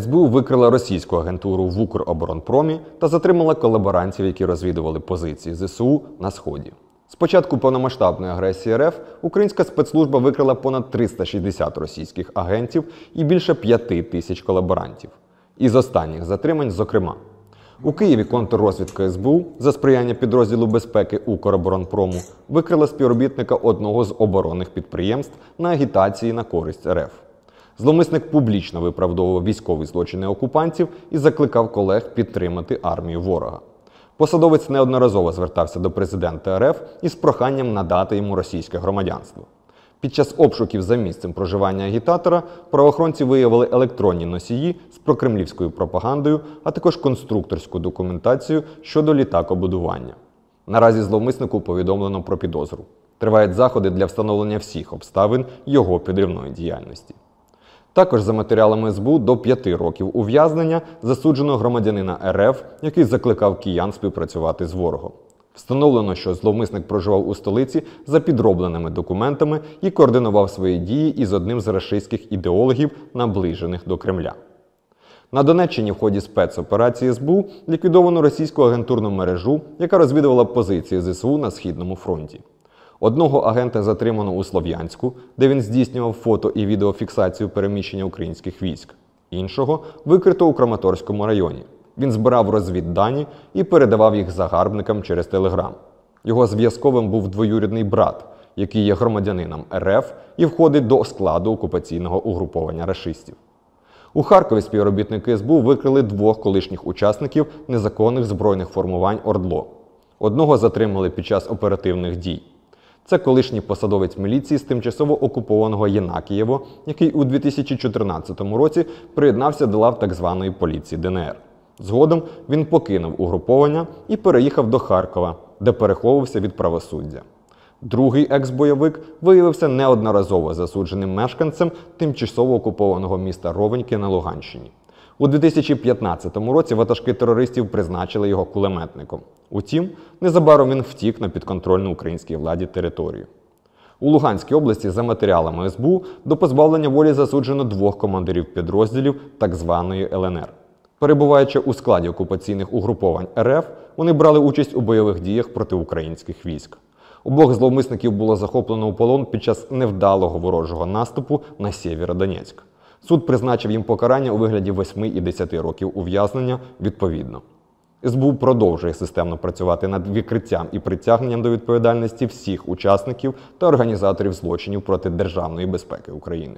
СБУ викрила російську агентуру в Укроборонпромі та затримала колаборантів, які розвідували позиції ЗСУ на сході. Спочатку повномасштабної агресії РФ українська спецслужба викрила понад 360 російських агентів і більше 5 тисяч колаборантів. Із останніх затримань, зокрема, у Києві контррозвідка СБУ за сприяння підрозділу безпеки Укроборонпрому викрила співробітника одного з оборонних підприємств на агітації на користь РФ. Зломисник публічно виправдовував військові злочини окупантів і закликав колег підтримати армію ворога. Посадовець неодноразово звертався до президента РФ із проханням надати йому російське громадянство. Під час обшуків за місцем проживання агітатора правоохоронці виявили електронні носії з прокремлівською пропагандою, а також конструкторську документацію щодо літакобудування. Наразі зловмиснику повідомлено про підозру. Тривають заходи для встановлення всіх обставин його підривної діяльності. Також за матеріалами СБУ до 5 років ув'язнення засуджено громадянина РФ, який закликав киян співпрацювати з ворогом. Встановлено, що зловмисник проживав у столиці за підробленими документами і координував свої дії із одним з рашистських ідеологів, наближених до Кремля. На Донеччині в ході спецоперації СБУ ліквідовано російську агентурну мережу, яка розвідувала позиції ЗСУ на східному фронті. Одного агента затримано у Слов'янську, де він здійснював фото і відеофіксацію переміщення українських військ. Іншого викрито у Краматорському районі. Він збирав розвіддані і передавав їх загарбникам через телеграм. Його зв'язковим був двоюрідний брат, який є громадянином РФ і входить до складу окупаційного угруповання расистів. У Харкові співробітники СБУ викрили двох колишніх учасників незаконних збройних формувань ОРДЛО. Одного затримали під час оперативних дій. Це колишній посадовець міліції з тимчасово окупованого Єнакієво, який у 2014 році приєднався до лав так званої поліції ДНР. Згодом він покинув угруповання і переїхав до Харкова, де переховувався від правосуддя. Другий екс-бойовик виявився неодноразово засудженим мешканцем тимчасово окупованого міста Ровеньки на Луганщині. У 2015 році ватажки терористів призначили його кулеметником. Утім, незабаром він втік на підконтрольну українській владі територію. У Луганській області, за матеріалами СБУ, до позбавлення волі засуджено двох командирів підрозділів так званої ЛНР. Перебуваючи у складі окупаційних угруповань РФ, вони брали участь у бойових діях проти українських військ. Обох зловмисників було захоплено у полон під час невдалого ворожого наступу на Сєвєродонецьк. Суд призначив їм покарання у вигляді 8 і 10 років ув'язнення відповідно. СБУ продовжує системно працювати над відкриттям і притягненням до відповідальності всіх учасників та організаторів злочинів проти державної безпеки України.